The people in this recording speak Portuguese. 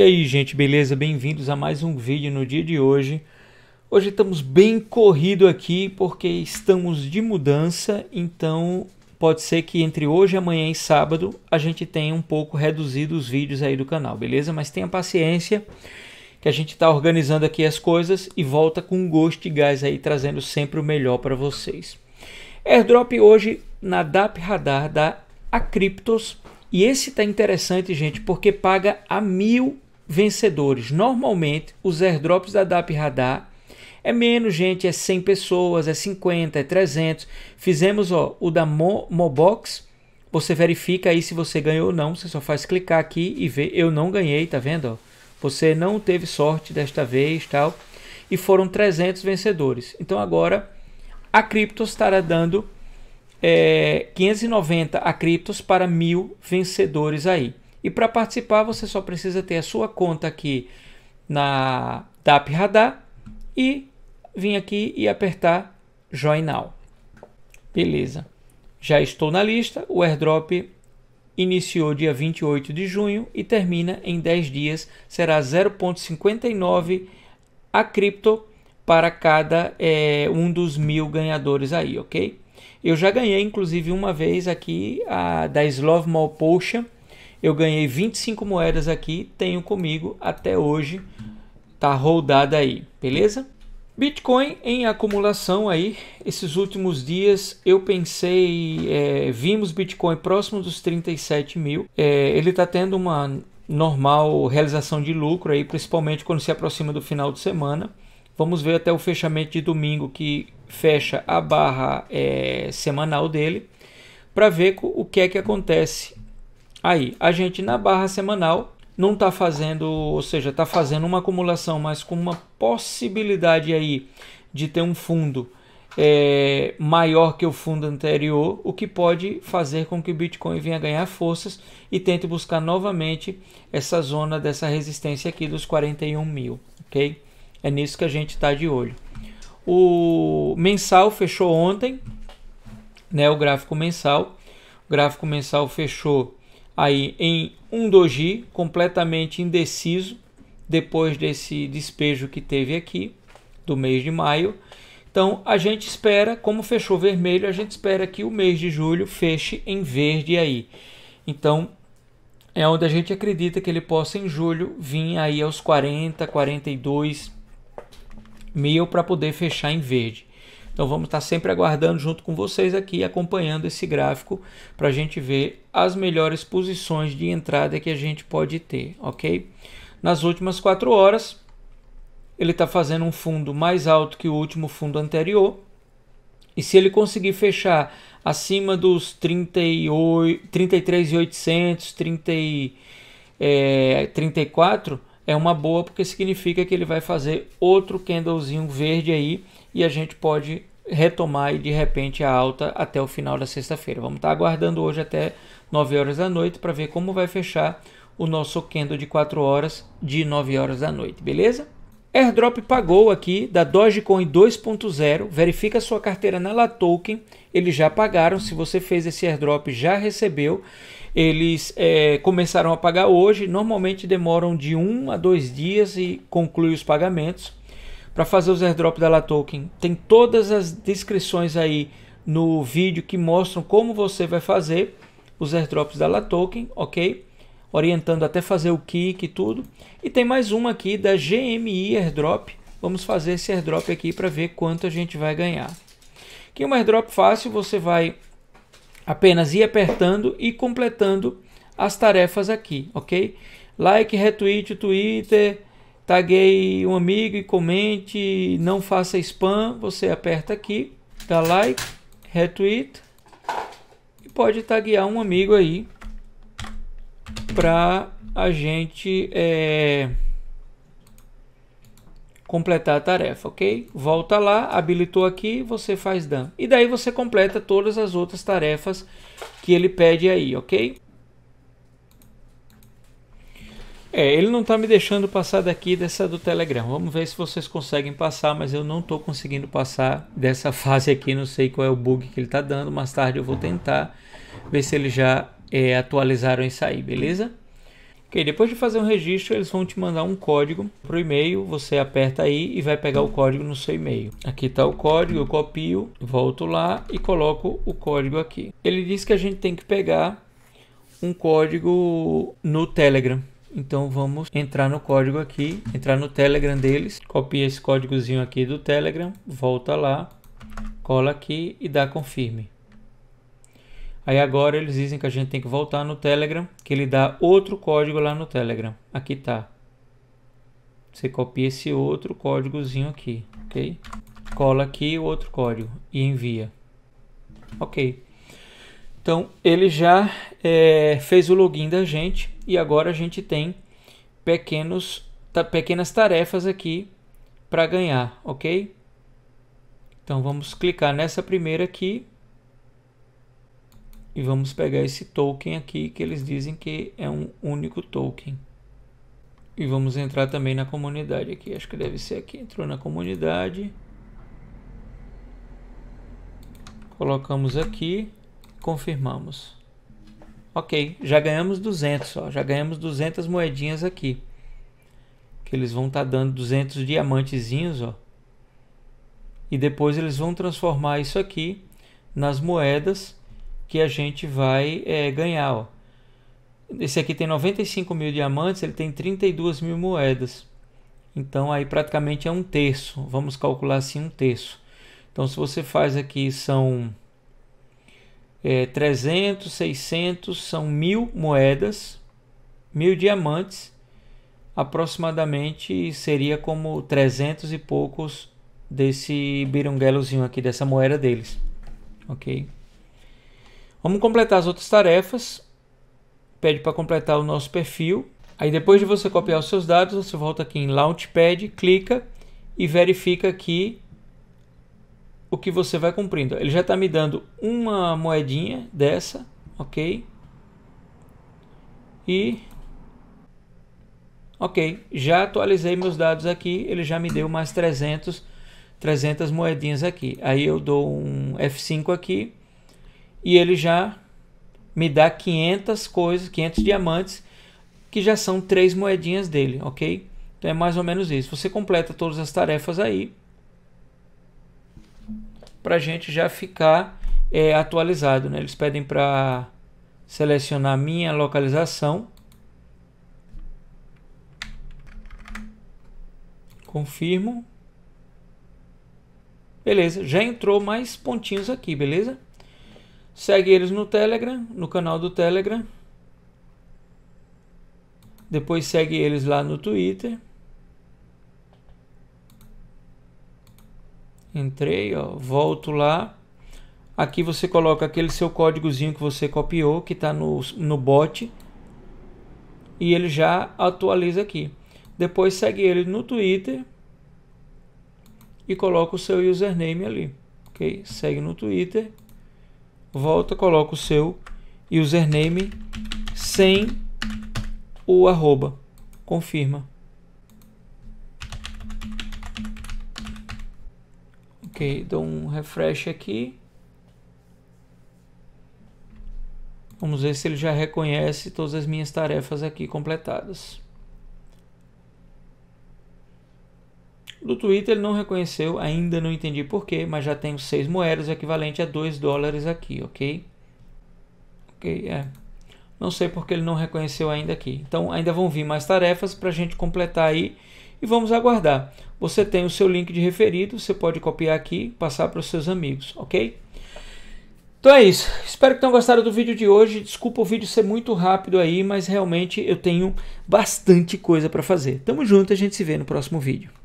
E aí, gente, beleza? Bem-vindos a mais um vídeo no dia de hoje. Hoje estamos bem corrido aqui porque estamos de mudança, então pode ser que entre hoje, amanhã e sábado a gente tenha um pouco reduzido os vídeos aí do canal, beleza? Mas tenha paciência que a gente está organizando aqui as coisas e volta com gosto e gás aí, trazendo sempre o melhor para vocês. Airdrop hoje na DAP Radar da Acryptos E esse está interessante, gente, porque paga a mil vencedores. Normalmente, os airdrops da DAP Radar é menos gente, é 100 pessoas, é 50, é 300. Fizemos ó, o da Mo, Mobox. Você verifica aí se você ganhou ou não. Você só faz clicar aqui e ver. Eu não ganhei, tá vendo? Ó? Você não teve sorte desta vez, tal. E foram 300 vencedores. Então agora a Cryptos estará dando é, eh, 590 a Cryptos para mil vencedores aí. E para participar, você só precisa ter a sua conta aqui na DAP Radar e vir aqui e apertar Join Now. Beleza. Já estou na lista. O airdrop iniciou dia 28 de junho e termina em 10 dias. Será 0,59 a cripto para cada é, um dos mil ganhadores aí, ok? Eu já ganhei, inclusive, uma vez aqui a, da Slove Mal Potion eu ganhei 25 moedas aqui, tenho comigo até hoje, tá rodada aí, beleza? Bitcoin em acumulação aí, esses últimos dias eu pensei, é, vimos Bitcoin próximo dos 37 mil, é, ele está tendo uma normal realização de lucro aí, principalmente quando se aproxima do final de semana. Vamos ver até o fechamento de domingo que fecha a barra é, semanal dele para ver o que é que acontece Aí, a gente na barra semanal não está fazendo, ou seja, está fazendo uma acumulação, mas com uma possibilidade aí de ter um fundo é, maior que o fundo anterior, o que pode fazer com que o Bitcoin venha ganhar forças e tente buscar novamente essa zona dessa resistência aqui dos 41 mil, ok? É nisso que a gente está de olho. O mensal fechou ontem, né? O gráfico mensal, o gráfico mensal fechou aí em um doji completamente indeciso depois desse despejo que teve aqui do mês de maio. Então a gente espera, como fechou vermelho, a gente espera que o mês de julho feche em verde aí. Então é onde a gente acredita que ele possa em julho vir aí aos 40, 42 mil para poder fechar em verde. Então vamos estar sempre aguardando junto com vocês aqui, acompanhando esse gráfico para a gente ver as melhores posições de entrada que a gente pode ter, ok? Nas últimas quatro horas, ele está fazendo um fundo mais alto que o último fundo anterior. E se ele conseguir fechar acima dos 33,800, 34, é, é uma boa porque significa que ele vai fazer outro candlezinho verde aí e a gente pode retomar e de repente a alta até o final da sexta-feira. Vamos estar tá aguardando hoje até 9 horas da noite para ver como vai fechar o nosso candle de 4 horas de 9 horas da noite, beleza? Airdrop pagou aqui da Dogecoin 2.0, verifica sua carteira na Latoken, eles já pagaram, se você fez esse airdrop já recebeu, eles é, começaram a pagar hoje, normalmente demoram de 1 um a 2 dias e conclui os pagamentos, para fazer os airdrops da La Token. Tem todas as descrições aí no vídeo que mostram como você vai fazer os airdrops da La Token, ok? Orientando até fazer o kick e tudo. E tem mais uma aqui da GMI Airdrop. Vamos fazer esse airdrop aqui para ver quanto a gente vai ganhar. Que um airdrop fácil, você vai apenas ir apertando e completando as tarefas aqui, ok? Like, retweet, Twitter, taguei um amigo e comente, não faça spam, você aperta aqui, dá like, retweet e pode taguear um amigo aí para a gente é, completar a tarefa, ok? Volta lá, habilitou aqui, você faz done. E daí você completa todas as outras tarefas que ele pede aí, ok? É, ele não está me deixando passar daqui dessa do Telegram. Vamos ver se vocês conseguem passar, mas eu não estou conseguindo passar dessa fase aqui. Não sei qual é o bug que ele está dando. Mais tarde eu vou uhum. tentar ver se eles já é, atualizaram isso aí, beleza? Ok, depois de fazer um registro, eles vão te mandar um código para o e-mail. Você aperta aí e vai pegar o código no seu e-mail. Aqui está o código, eu copio, volto lá e coloco o código aqui. Ele diz que a gente tem que pegar um código no Telegram. Então vamos entrar no código aqui, entrar no Telegram deles, copia esse códigozinho aqui do Telegram, volta lá, cola aqui e dá confirme. Aí agora eles dizem que a gente tem que voltar no Telegram, que ele dá outro código lá no Telegram. Aqui tá. Você copia esse outro códigozinho aqui, ok? Cola aqui o outro código e envia. Ok. Então ele já é, fez o login da gente e agora a gente tem pequenos, ta, pequenas tarefas aqui para ganhar, ok? Então vamos clicar nessa primeira aqui e vamos pegar esse token aqui que eles dizem que é um único token. E vamos entrar também na comunidade aqui, acho que deve ser aqui, entrou na comunidade. Colocamos aqui Confirmamos. Ok, já ganhamos 200, ó, já ganhamos 200 moedinhas aqui. Que eles vão estar tá dando 200 diamantezinhos, ó. E depois eles vão transformar isso aqui nas moedas que a gente vai é, ganhar, ó. Esse aqui tem 95 mil diamantes, ele tem 32 mil moedas. Então aí praticamente é um terço. Vamos calcular assim um terço. Então se você faz aqui são é, 300, 600, são mil moedas, mil diamantes, aproximadamente seria como 300 e poucos desse birunguelozinho aqui, dessa moeda deles, ok? Vamos completar as outras tarefas, pede para completar o nosso perfil, aí depois de você copiar os seus dados, você volta aqui em Launchpad, clica e verifica que o que você vai cumprindo. Ele já está me dando uma moedinha dessa, ok? E... Ok, já atualizei meus dados aqui, ele já me deu mais 300, 300 moedinhas aqui. Aí eu dou um F5 aqui e ele já me dá 500 coisas, 500 diamantes, que já são três moedinhas dele, ok? Então é mais ou menos isso. Você completa todas as tarefas aí para a gente já ficar é, atualizado. Né? Eles pedem para selecionar minha localização. Confirmo. Beleza, já entrou mais pontinhos aqui, beleza? Segue eles no Telegram, no canal do Telegram. Depois segue eles lá no Twitter. Entrei, ó, volto lá. Aqui você coloca aquele seu códigozinho que você copiou, que está no, no bot. E ele já atualiza aqui. Depois segue ele no Twitter e coloca o seu username ali. Ok? Segue no Twitter, volta, coloca o seu username sem o arroba. Confirma. Ok, dou um refresh aqui. Vamos ver se ele já reconhece todas as minhas tarefas aqui completadas. Do Twitter ele não reconheceu, ainda não entendi porquê, mas já tenho 6 moedas, equivalente a 2 dólares aqui, ok? Ok, é. Não sei porque ele não reconheceu ainda aqui. Então ainda vão vir mais tarefas para a gente completar aí e vamos aguardar. Você tem o seu link de referido, você pode copiar aqui, passar para os seus amigos, ok? Então é isso. Espero que tenham gostado do vídeo de hoje. Desculpa o vídeo ser muito rápido aí, mas realmente eu tenho bastante coisa para fazer. Tamo junto, a gente se vê no próximo vídeo.